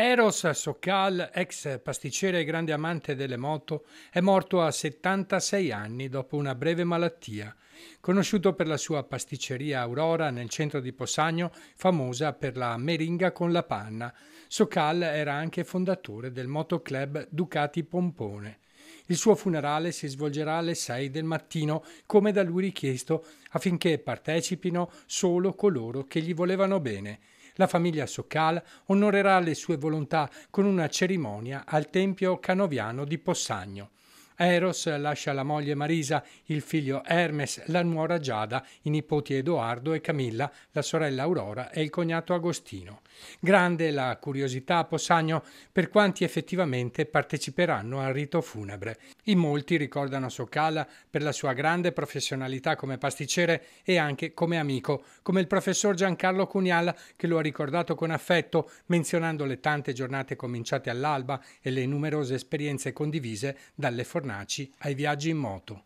Eros Sokal, ex pasticcere e grande amante delle moto, è morto a 76 anni dopo una breve malattia. Conosciuto per la sua pasticceria Aurora nel centro di Possagno, famosa per la meringa con la panna, Sokal era anche fondatore del motoclub Ducati Pompone. Il suo funerale si svolgerà alle 6 del mattino, come da lui richiesto, affinché partecipino solo coloro che gli volevano bene. La famiglia Sokal onorerà le sue volontà con una cerimonia al Tempio Canoviano di Possagno. Eros lascia la moglie Marisa, il figlio Hermes, la nuora Giada, i nipoti Edoardo e Camilla, la sorella Aurora e il cognato Agostino. Grande la curiosità a Possagno per quanti effettivamente parteciperanno al rito funebre. In molti ricordano Socala per la sua grande professionalità come pasticcere e anche come amico, come il professor Giancarlo Cuniala che lo ha ricordato con affetto, menzionando le tante giornate cominciate all'alba e le numerose esperienze condivise dalle fornate Fornaci ai viaggi in moto.